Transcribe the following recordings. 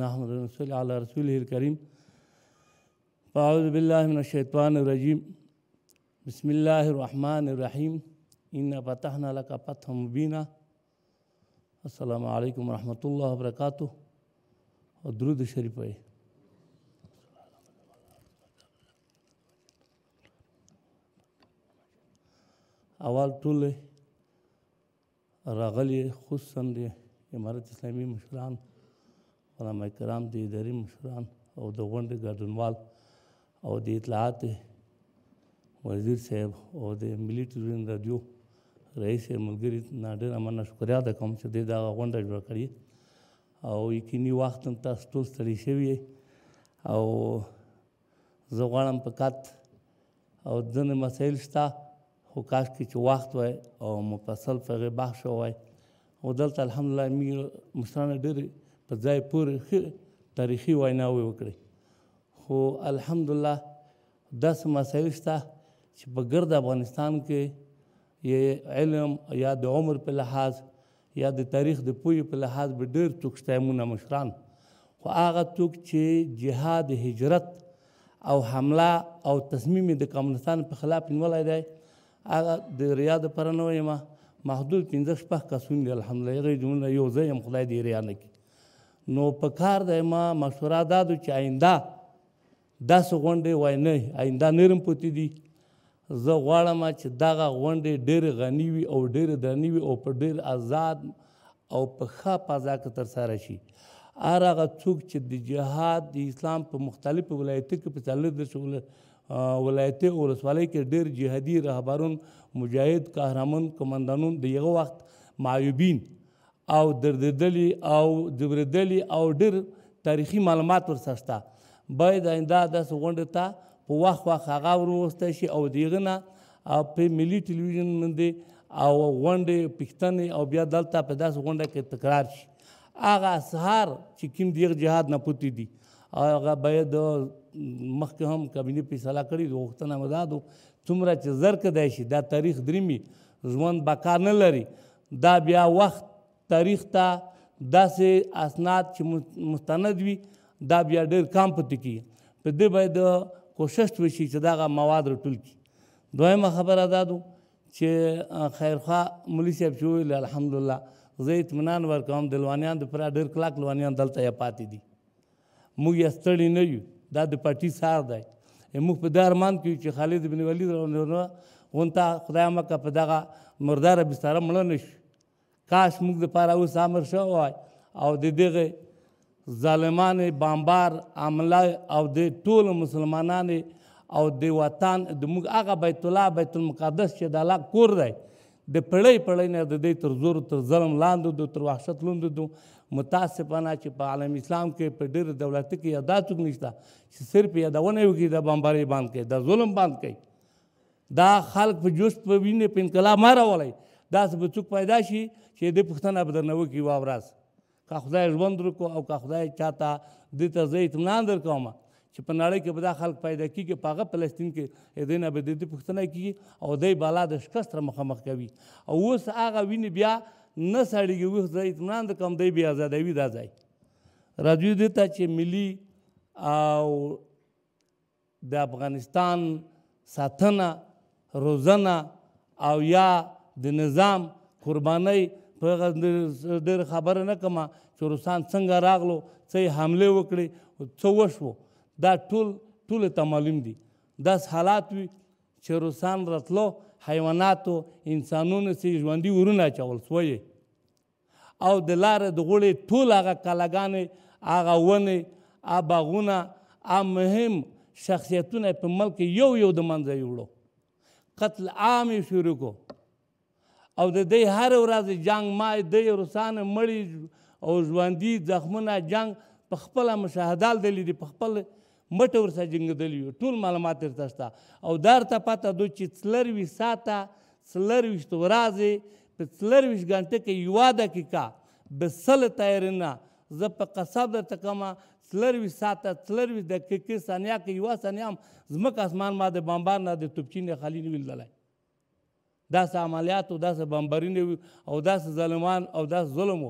نحن نصلي على رسوله الكريم فأعوذ بالله من الشيطان الرجيم بسم الله الرحمن الرحيم إنا فتحنا لك فتحا مبينا السلام عليكم ورحمة الله وبركاته ودرود الشريف عليه اول طول راغلي خصوصا د امارت اسلامي مشران علما کرام د اداري مشران او د غونډې ګډونوال او د اطلاعات وزیر صاحب او د ملي ټلویزیون رادیو رئیس ملګری نه ډېر مننه شکریا ده کوم چې دا غونډه جوړ کړې او یقیني وخت هم تاسو ټول ستړي شوي او زه غواړم په کات او ځینې مسایل شته خو کاش کې چې وخت وای او مفصل په هغې بحث شوی او دلته الحمدلله موږ مشرانو ډېرې په ځای پورې ښه تاریخي ویناوې وکړې خو الحمدلله داسې مسایل شته چې په ګرد افغانستان کې یا علم یا د عمر په لحاظ یا د تاریخ د پوهې په لحاظ به ډېر څوک شته مونږ مشران خو هغه څوک چې جهاد هجرت او حمله او تصمیم د کمونستان په خلاف نیولی دی هغه د ریا د پرنویمه محدود 15 شپږ کسونه الحمدلله غي جمله یو ځای هم خدای دې ریا نه کړي نو په کار دی ما مشوره دادو چې آینده داسې غونډې وای نه آینده نرم پوتې دي زه غواړم چې دغه غونډې ډېرې غني وي او ډېرې درنې وي او په ډېر آزاد او په ښه فضا کې ترسره شي هر هغه څوک چې د جهاد د اسلام په مختلفو ولایتو کې په څلوردېرش ولایتي ولسوالۍ کې ډېر جهادي رهبرون مجاهد قهرمان قمندانون د یغه وخت معیوبین او درددلی او دبردلی او ډېر تاریخي معلومات ورسره شته باید آینده داسې غونډې ته په وخت وخت هغه وروستی شي او د هغه نه په ملي ټلویزیون باندې او غونډې پښتنې او بیا دلته په داسې غونډه کې تکرار شي هغه سهار چې کوم دیغ جهاد نه پوتې دي هغه باید مخکې هم کابینې فیصله کړې د غوښتنه مداد څومره چې زر کدای شي دا تاریخ دریمي ژوند بقا نه لري دا بیا وخت تاریخ ته داسې اسناد چې مستند وي دا بیا ډېر کم پټ کی په دې باید کوشش وشي چې دغه مواد رټول کی دویمه خبره دا دو چې خیرخوا مولوي صاحب چې ویل الحمدلله زه اطمینان ورکوم د لوانیان د پوره ډېر کلاک لوانیان دلته یې پاتې دي موږ یې ستړي نه یو دا د پټي سار دی موږ په دې ارمان کې چې خالد بن ولید رحمه الله غونته خدای مکه په دغه مردار بستاره مړ نه شو کاش موږ لپاره اوس امر شوی وای او د دغه ظالمان بمبار عمله او د ټول مسلمانانو او د وطن د موږ هغه بیت الله بیت المقدس چې د الله کور دی د پړې پړې نه د دې تر زور تر ظلم لاندې دو تر وحشت لاندې دو متاسفانه چې په عالم اسلام کې په ډېر دولت کې یادا څوک نشته چې صرف یادونه وکړي د بمباري باندې کوي د ظلم باندې کوي دا خلک په جوش په وینې په انقلاب ماره ولای داسې به څوک پیدا شي چې دې پوښتنه به درنه وکړي یوه ورځ که خدای ژوند درکړو او که خدای چا ته دې ته زه اطمینان درکوم چې په نړۍ کې به دا خلک پیدا کېږي په هغه فلسطین کې دې نه به د دې پوښتنه کېږي او دی بالا د شکست سره مخامخ کوي او اوس هغه وینې بیا نه سړېږي اوس زه اطمینان درکوم دی بیا ازادوي دا ځای راځو دې ته چې ملي او د افغانستان ساتنه روزنه او یا د نظام قربانۍ په هغه ډېره خبره نه کومه چې روسان څنګه راغلو څه یې حملې وکړې څه وشوو دا ټول ټولو ته معلوم دي داس حالات وي چې روسان راتلو حیواناتو انسانونو سې ژوندي ورونه اچول سوی او د لارې د غوړې ټول هغه کلاګانې هغه ونې هغه باغونه هغه مهم شخصیتونه په ملک یو یو د منځه یوړو قتل عام یې شروع کړو او د دې هر ورځ جنگ ما د روسان مړی او ژوندي زخمونه جنگ په خپل مشاهده دلی دی په خپل مټ ورسره جنگدلی یو ټول معلومات تر تاسو او دار ته پاته دوی چې څلروي ساته څلرويشت ورځې په څلرويشت غنټه کې یو دقیقه به سل تیرنه زه په قصاب درته کومه څلروي ساته څلروي دقیقې ثانیه کې یوه ثانیه هم ځمکه اسمان ما د بمبار نه د توپچین خالي نه ویل دلی داسې عملیات او داسې بمبرینې او داسې ظلمان او داسې ظلم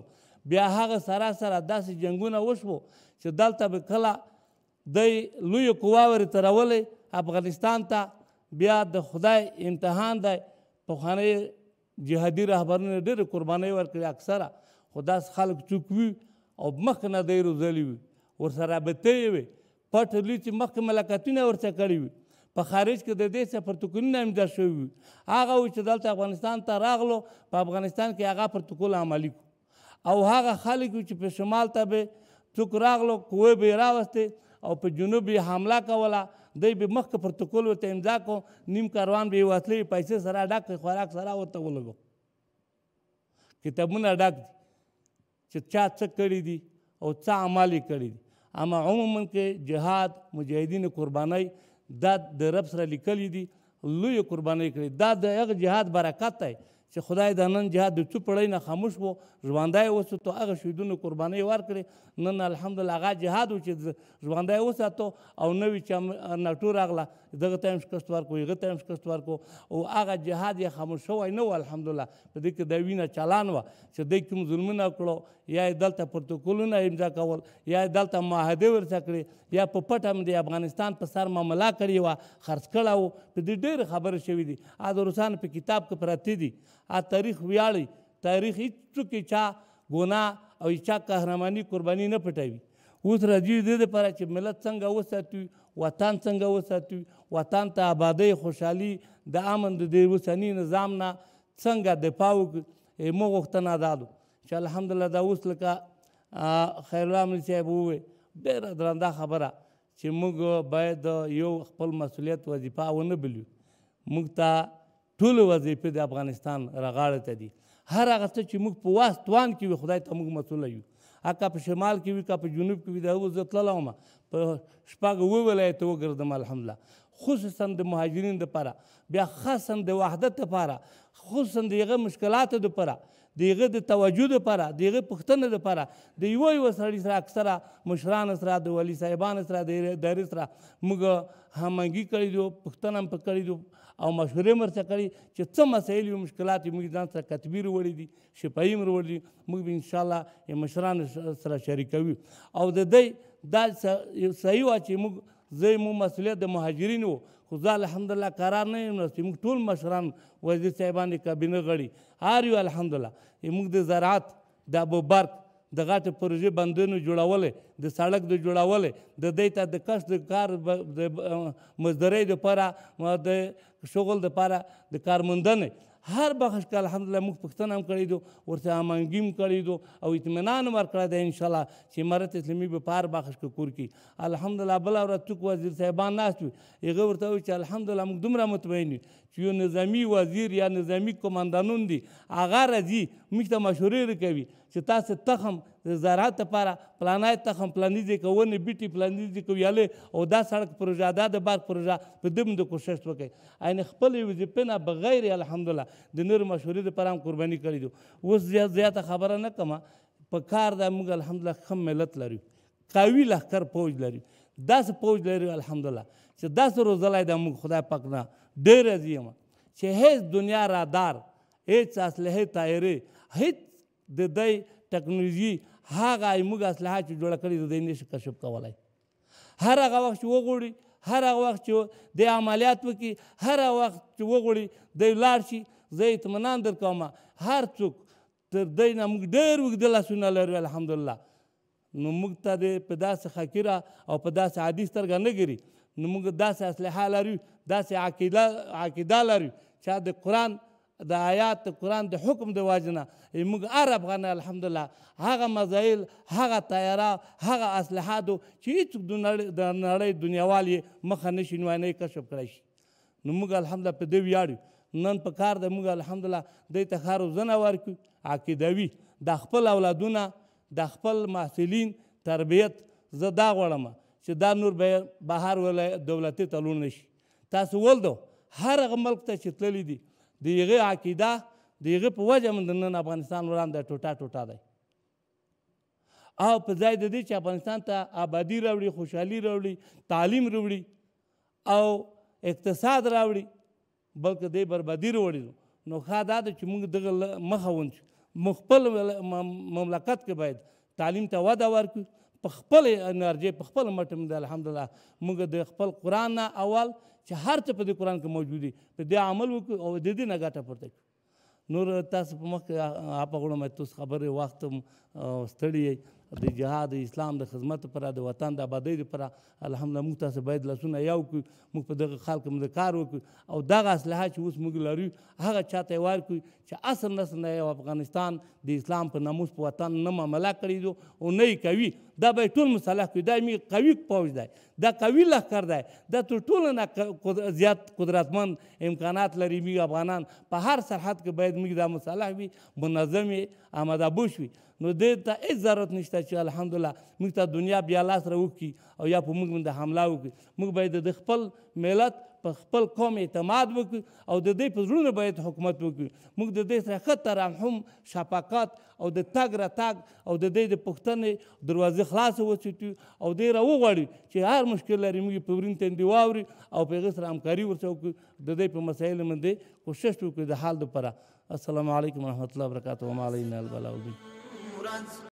بیا هغه سره سره داسې جنگونه وشو چې دلته به کله دی لوی قواورې ترولې افغانستان ته بیا د خدای امتحان دی پخوانی جهادي رهبرانو ډېرې قربانۍ ورکړې اکثره خو داس خلک چوک وي او مخکې نه دی روزلي وي ورسره به تی وي پټ لوی چې مخکې ملاقاتونه ورته کړي وي په خارج کې د دې سفرتکلونه امضا شوي وي هغه و چې دلته افغانستان ته راغلو په افغانستان کې هغه پروتکل عملي کو او هغه خلک چې په شمال ته به څوک راغلو قوې به یې راوستې او په جنوب یې حمله کوله دی به مخکې پروتکل ورته امضا کو نیم کاروان به یې وتلې پیسې سره ډک خوراک سره ورته ولګو کتابونه ډک دي چې چا څه کړي دي او څه عمل یې کړي دي اما عموما کې جهاد مجاهدین قربانۍ دا د رب سره لیکلي دي لوی قربانۍ کړي دا د هغه جهاد برکت دی چې خدای دا نن جهاد د څو پړۍ نه خاموش وو ژوندی وسو ته هغه شهیدونو قربانۍ ورکړې نن الحمدلله هغه جهاد و چې ژوندی وساتو او نوي چې ناټو راغله دغه ته هم شکست ورکړو هغه ته هم شکست ورکړو او هغه جهاد یې خاموش شوی نه و الحمدلله په دې کې د وینه چالان وه چې دوی کوم ظلمونه کړو یا دلته پروتوکولونه امضا کول یا دلته معاهده ورته کړې یا په پټه هم د افغانستان په سر معامله کړې وه خرڅ کړه وو په دې ډېرې خبرې شوي دي دا روسان په کتاب کې پراته دي આ તારીખ વ્યાળી તારીખ ઈચ્છુક ઈચ્છા ગુના ઈચ્છા kahramani कुर्बानी ન પટાવી اوس راځي د دې لپاره چې ملت څنګه وساتو وطن څنګه وساتو وطن ته آبادۍ خوشحالي د امن د دې اوسني نظام نه څنګه دفاع وکړو موږ غوښتنه دادو چې الحمدلله دا اوس لکه خیرالله امني صاحب وویل ډېره درنده خبره چې موږ باید یو خپل مسؤلیت وظیفه ونه بلو موږ ته ټول وظیفې د افغانستان رغاړه ته دي هر هغه څه چې موږ په واس توان کې وي خدای ته موږ مسؤل یو اګه په شمال کې وي که په جنوب کې وي دا وزه تللی وم په شپږ اوه ولایته وګرځم الحمدلله خصوصا د مهاجرینو دپاره بیا خاصا د وحدت دپاره خصوصا د هغه مشکلاتو دپاره د هغه د توجه دپاره د هغه پوښتنه دپاره د یوه یوه سړي سره اکثره مشرانو سره د والي صاحبانو سره د ادارې سره موږ همغږي کړې دو پوښتنه هم پکړې دو او مشورې مر څه کړي چې څه مسایل او مشکلات موږ ځان سره کتبیر وړي دي شفایي مر وړي دي موږ به ان شاء الله مشران سره شریکوي او د دې دا یو صحیح وا چې موږ زه مو مسولیت د مهاجرینو خو زه الحمدلله قرار نه یم نستی موږ ټول مشران وزیر صاحبان د کابینه غړي هر یو الحمدلله موږ د زراعت د ابوبرک د غټ پروژې بندونو جوړولې د سړک د جوړولې د دې ته د کښت د کار د مزدورۍ لپاره د شغل د پاره د کارموندنې هر بخش که الحمدلله موږ پوښتنه هم کړې دو ورته هماهنګي هم کړې دو او اطمینان هم ورکړی دی انشاءالله چې امارت اسلامي به په هر بخش کې کور کړي الحمدلله بله ورځ څوک وزیر صاحبان ناست وي هغه ورته وایي چې الحمدلله موږ دومره مطمئن یو چې یو نظامی وزیر یا نظامی کماندانون دي هغه راځي موږ ته مشورې راکوي چې تاسې تخم د زراعت لپاره پلانی تخم پلانیزې که ونې بیټې پلانیزې که ویالې او دا سړک پروژه دا د باغ پروژه په دې باندې کوښښ وکړئ یعنې خپلې وظیفې نه بغیر الحمدلله د نورو مشورې دپاره هم قرباني کړې دي اوس زیات زیاته خبره نه کومه په کار دا موږ الحمدلله ښه ملت لرو قوي لښکر پوج لرو داسې پوج لري الحمدلله چې داسې روزلی ده موږ خدای پاک نه ډېر راضي یم چې هیڅ دنیا رادار هیڅ اسلحې طایرې هیڅ د دی ټکنالوژي هغه موږ اسلحه چې جوړه کړې د دی نشي کشف کولی هر هغه وخت چې وغوړي هر هغه وخت چې د عملیات وکړي هر هغه وخت چې وغوړي دی لاړ شي زه اطمینان درکوم هر څوک تر دی نه موږ ډېر اوږده لاسونه لرو الحمدلله نو موږ ته د په داسې خکیره او په داسې عادي سترګه نه ګوري نو موږ داسې اسلحه لرو داسې عقیده عقیده لرو چې د قرآن د آیات د قرآن د حکم د واجنه موږ هر افغان الحمدلله هغه مزایل هغه تیاره هغه اسلحه دو چې هیڅوک د نړۍ دنیاوال یې مخه نشي نوانۍ کشف کړی شي نو موږ الحمدلله په دې ویاړو نن په کار د موږ الحمدلله دې ته ښه روزنه ورکړو عقیدوي د خپل اولادونه د خپل محصلین تربیت زه دا غواړم چې دا نور به بهر دولتي تلون نشي تاسو ولدو هر هغه ملک ته چې تللی دي د هغې عقیده د هغې په وجه موږ نن افغانستان وړاندې ټوټه ټوټه دی او په ځای د دې چې افغانستان ته آبادي راوړي خوشحالي راوړي تعلیم راوړي او اقتصاد راوړي بلکې دې بربادي راوړي نو ښه دا ده چې موږ دغه مخه ونشو مخبل مملکت کې باید تعلیم ته وده ورکړو په خپل انرژي په خپل مټم د الحمدلله موږ د خپل قران نه اول چې هر څه په دې قران کې موجود دي په دې عمل وکړو او د دې نه ګټه پورته کړو نور تاسو په مخ کې هغه غواړم تاسو خبرې وخت ستړي د جهاد د اسلام د خدمت لپاره د وطن د آبادۍ لپاره الحمدلله موږ تاسو باید لاسونه یو کړو موږ په دغه خلک باندې کار وکړو او دغه اسلحه چې اوس موږ لرو هغه چاته ورکړو چې اصل نسل نه یو افغانستان د اسلام په ناموس په وطن نه معامله کړې دو او نه یې کوي دا به ټول مصالح کوي دا می قوي پوج دی دا قوي لښکر دی دا تر ټولو نه زیات قدرتمند امکانات لري موږ افغانان په هر سرحد کې باید موږ دا مصالح وي منظمې آماده بوش وي نو دې ته هیڅ ضرورت نشته چې الحمدلله موږ ته دنیا بیا لاس را وکړي او یا په موږ باندې حمله وکړي موږ باید د خپل ملت په خپل قوم اعتماد وکړو او د دې په زړونو باید حکومت وکړو موږ د دې سره ښه ترحم شفقت او د تګ راتګ او د دې د پوښتنې دروازې خلاصې وڅټو او دې را وغواړو چې هر مشکل لري موږ په ورین تندې واوري او په هغې سره همکاري ورسره وکړو د دې په مسایلو باندې کوشش وکړو د حال دپاره السلام علیکم ورحمت الله وبرکاته وما علینا البلاغ ignorance